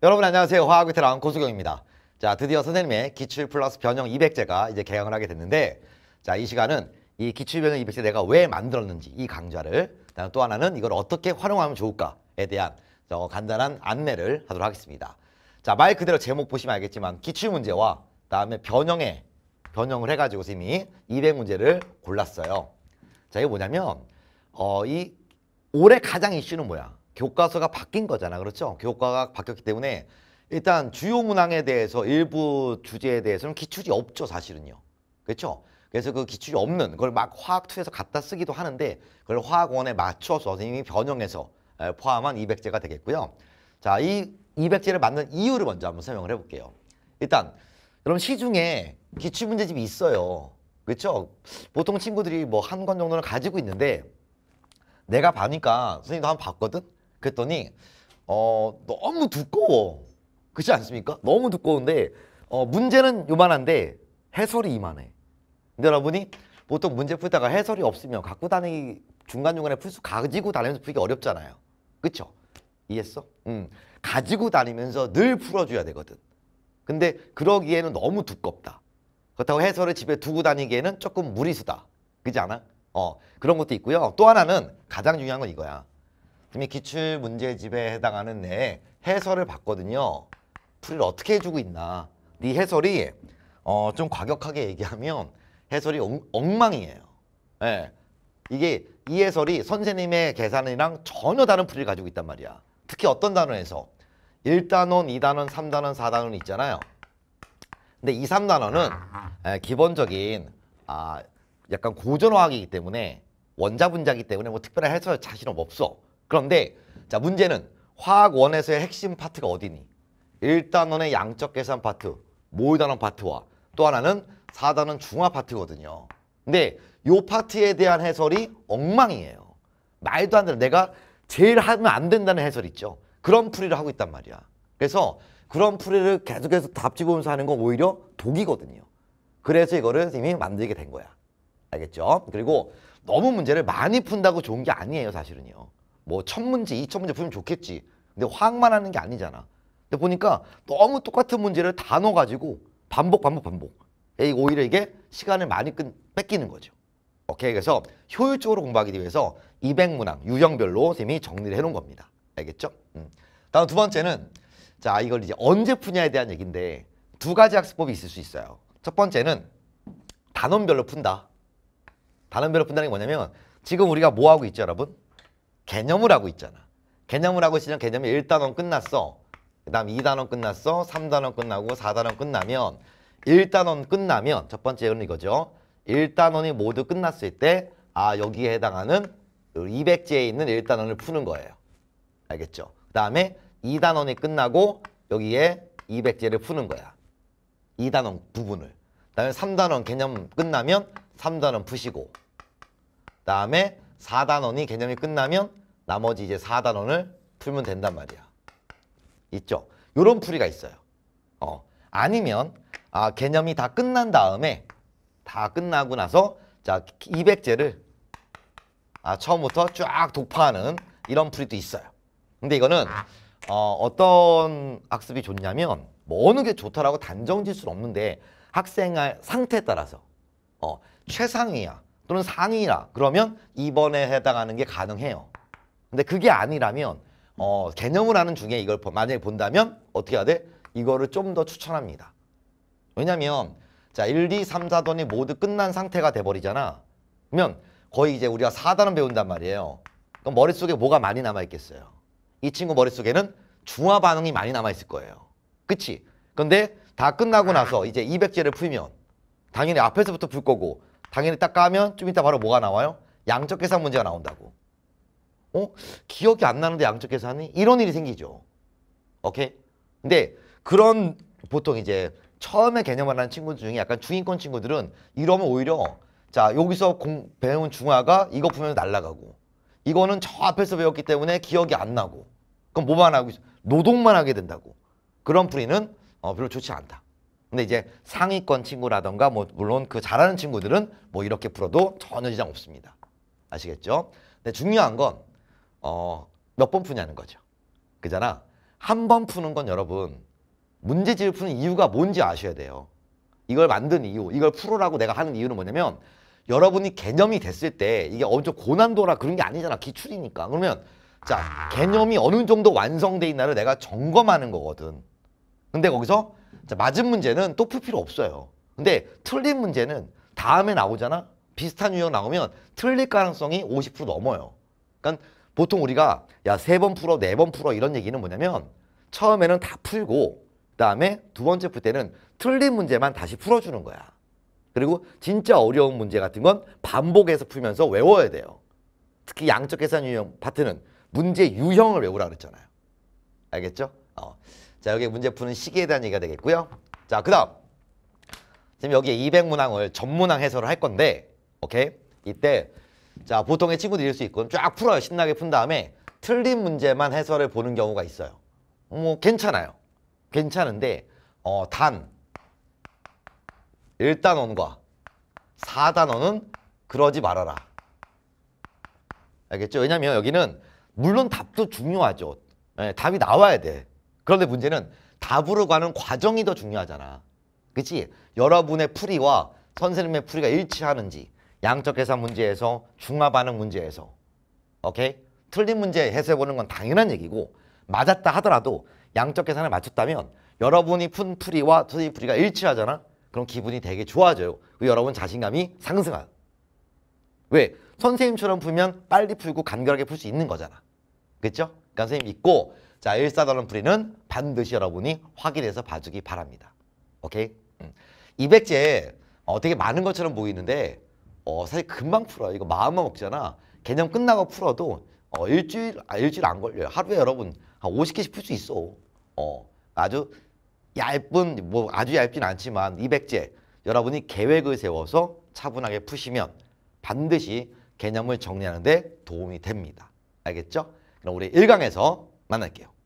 여러분 안녕하세요. 화학의 테랑 고수경입니다. 자, 드디어 선생님의 기출 플러스 변형 200제가 이제 개강을 하게 됐는데 자, 이 시간은 이 기출 변형 200제 내가 왜 만들었는지 이 강좌를 그 다음 에또 하나는 이걸 어떻게 활용하면 좋을까에 대한 저 간단한 안내를 하도록 하겠습니다. 자, 말 그대로 제목 보시면 알겠지만 기출 문제와 그 다음에 변형에 변형을 해가지고 선생님이 200문제를 골랐어요. 자, 이게 뭐냐면 어, 이 올해 가장 이슈는 뭐야? 교과서가 바뀐 거잖아. 그렇죠? 교과가 바뀌었기 때문에 일단 주요 문항에 대해서 일부 주제에 대해서는 기출이 없죠. 사실은요. 그렇죠? 그래서 그 기출이 없는 그걸 막화학투에서 갖다 쓰기도 하는데 그걸 화학원에 맞춰서 선생님이 변형해서 포함한 200제가 되겠고요. 자, 이 200제를 만든 이유를 먼저 한번 설명을 해볼게요. 일단 그럼 시중에 기출문제집이 있어요. 그렇죠? 보통 친구들이 뭐 한 권 정도는 가지고 있는데 내가 봐니까 선생님도 한번 봤거든? 그랬더니 어 너무 두꺼워. 그렇지 않습니까? 너무 두꺼운데 어 문제는 요만한데 해설이 이만해. 근데 여러분이 보통 문제 풀다가 해설이 없으면 갖고 다니기 중간중간에 풀 수 가지고 다니면서 풀기 어렵잖아요. 그쵸? 이해했어? 음. 가지고 다니면서 늘 풀어줘야 되거든. 근데 그러기에는 너무 두껍다. 그렇다고 해설을 집에 두고 다니기에는 조금 무리수다. 그지 않아? 어, 그런 것도 있고요. 또 하나는 가장 중요한 건 이거야. 이미 기출 문제집에 해당하는 내 해설을 봤거든요. 풀이를 어떻게 해주고 있나. 네 해설이 어, 좀 과격하게 얘기하면 해설이 엉, 엉망이에요. 예. 이게 이 해설이 선생님의 계산이랑 전혀 다른 풀이를 가지고 있단 말이야. 특히 어떤 단원에서 1단원, 2단원, 3단원, 4단원 있잖아요. 근데 2, 3단원은 예, 기본적인 아, 약간 고전화학이기 때문에 원자 분자기 때문에 뭐 특별한 해설 자신은 없어. 그런데 자 문제는 화학 원에서의 핵심 파트가 어디니? 1단원의 양적 계산 파트, 모의단원 파트와 또 하나는 4단원 중화 파트거든요. 근데 이 파트에 대한 해설이 엉망이에요. 말도 안 되는 내가 제일 하면 안 된다는 해설 있죠. 그런 풀이를 하고 있단 말이야. 그래서 그런 풀이를 계속해서 답지으면서 하는 건 오히려 독이거든요. 그래서 이거를 선생님이 만들게 된 거야. 알겠죠? 그리고 너무 문제를 많이 푼다고 좋은 게 아니에요, 사실은요. 뭐 천문제, 이천문제 풀면 좋겠지. 근데 화학만 하는 게 아니잖아. 근데 보니까 너무 똑같은 문제를 다넣어 가지고 반복, 반복, 반복. 그러니까 오히려 이게 시간을 많이 끈, 뺏기는 거죠. 오케이, 그래서 효율적으로 공부하기 위해서 200문항, 유형별로 쌤이 정리를 해놓은 겁니다. 알겠죠? 음. 다음 두 번째는 자 이걸 이제 언제 푸냐에 대한 얘기인데 두 가지 학습법이 있을 수 있어요. 첫 번째는 단원별로 푼다. 단원별로 푼다는 게 뭐냐면 지금 우리가 뭐 하고 있죠, 여러분? 개념을 하고 있잖아. 개념을 하고 있으면 개념이 1단원 끝났어. 그 다음 2단원 끝났어. 3단원 끝나고 4단원 끝나면 1단원 끝나면 첫 번째는 이거죠. 1단원이 모두 끝났을 때 아 여기에 해당하는 200제에 있는 1단원을 푸는 거예요. 알겠죠? 그 다음에 2단원이 끝나고 여기에 200제를 푸는 거야. 2단원 부분을. 그 다음에 3단원 개념 끝나면 3단원 푸시고 그 다음에 4단원이 개념이 끝나면 나머지 이제 4단원을 풀면 된단 말이야. 있죠? 요런 풀이가 있어요. 어. 아니면 아, 개념이 다 끝난 다음에 다 끝나고 나서 자 200제를 아, 처음부터 쫙 독파하는 이런 풀이도 있어요. 근데 이거는 어, 어떤 학습이 좋냐면 뭐 어느 게 좋다라고 단정 질 수는 없는데 학생의 상태에 따라서 어, 최상위야. 또는 상위라 그러면 2번에 해당하는 게 가능해요. 근데 그게 아니라면 어, 개념을 하는 중에 이걸 만약에 본다면 어떻게 해야 돼? 이거를 좀 더 추천합니다. 왜냐면 하자 1, 2, 3, 4단이 모두 끝난 상태가 돼버리잖아. 그러면 거의 이제 우리가 4단을 배운단 말이에요. 그럼 머릿속에 뭐가 많이 남아있겠어요? 이 친구 머릿속에는 중화 반응이 많이 남아있을 거예요. 그치? 근데 다 끝나고 나서 이제 200제를 풀면 당연히 앞에서부터 풀 거고 당연히 딱 까면 좀 이따 바로 뭐가 나와요? 양적 계산 문제가 나온다고. 어? 기억이 안 나는데 양적 계산이? 이런 일이 생기죠. 오케이? 근데 그런 보통 이제 처음에 개념을 하는 친구 중에 약간 중인권 친구들은 이러면 오히려 자 여기서 공, 배운 중화가 이거 보면 날아가고 이거는 저 앞에서 배웠기 때문에 기억이 안 나고 그럼 뭐만 하고 있어? 노동만 하게 된다고 그런 풀이는 어, 별로 좋지 않다. 근데 이제 상위권 친구라던가 뭐 물론 그 잘하는 친구들은 뭐 이렇게 풀어도 전혀 지장 없습니다. 아시겠죠? 근데 중요한 건 어, 몇 번 푸냐는 거죠. 그잖아. 한 번 푸는 건 여러분 문제집을 푸는 이유가 뭔지 아셔야 돼요. 이걸 만든 이유, 이걸 풀어라고 내가 하는 이유는 뭐냐면 여러분이 개념이 됐을 때 이게 엄청 고난도라 그런 게 아니잖아. 기출이니까. 그러면 자 개념이 어느 정도 완성돼 있나를 내가 점검하는 거거든. 근데 거기서 자, 맞은 문제는 또 풀 필요 없어요. 근데 틀린 문제는 다음에 나오잖아? 비슷한 유형 나오면 틀릴 가능성이 50% 넘어요. 그러니까 보통 우리가 야 세 번 풀어, 네 번 풀어 이런 얘기는 뭐냐면 처음에는 다 풀고 그다음에 두 번째 풀 때는 틀린 문제만 다시 풀어주는 거야. 그리고 진짜 어려운 문제 같은 건 반복해서 풀면서 외워야 돼요. 특히 양적 계산 유형 파트는 문제 유형을 외우라 그랬잖아요. 알겠죠? 어. 자, 여기 문제 푸는 시기에 대한 얘기가 되겠고요. 자, 그 다음. 지금 여기 200문항을 전문항 해설을 할 건데, 오케이? 이때, 자, 보통의 친구들일 수 있고, 쫙 풀어요. 신나게 푼 다음에, 틀린 문제만 해설을 보는 경우가 있어요. 음, 뭐, 괜찮아요. 괜찮은데, 어, 단, 1단원과 4단원은 그러지 말아라. 알겠죠? 왜냐면 여기는 물론 답도 중요하죠. 네, 답이 나와야 돼. 그런데 문제는 답으로 가는 과정이 더 중요하잖아. 그치? 여러분의 풀이와 선생님의 풀이가 일치하는지 양적 계산 문제에서 중화 반응 문제에서 오케이? 틀린 문제 해소해보는 건 당연한 얘기고 맞았다 하더라도 양적 계산을 맞췄다면 여러분이 푼 풀이와 선생님 풀이가 일치하잖아? 그럼 기분이 되게 좋아져요. 여러분 자신감이 상승한. 왜? 선생님처럼 풀면 빨리 풀고 간결하게 풀 수 있는 거잖아. 그렇죠? 그러니까 선생님 있고 자, 일사단원 풀이는 반드시 여러분이 확인해서 봐주기 바랍니다. 오케이? 음. 200제 어, 되게 많은 것처럼 보이는데 어, 사실 금방 풀어요. 이거 마음만 먹잖아. 개념 끝나고 풀어도 어, 일주일, 아, 일주일 안 걸려요. 하루에 여러분 한 50개씩 풀 수 있어. 어, 아주 얇은, 뭐 아주 얇진 않지만 200제 여러분이 계획을 세워서 차분하게 푸시면 반드시 개념을 정리하는 데 도움이 됩니다. 알겠죠? 그럼 우리 1강에서 manakam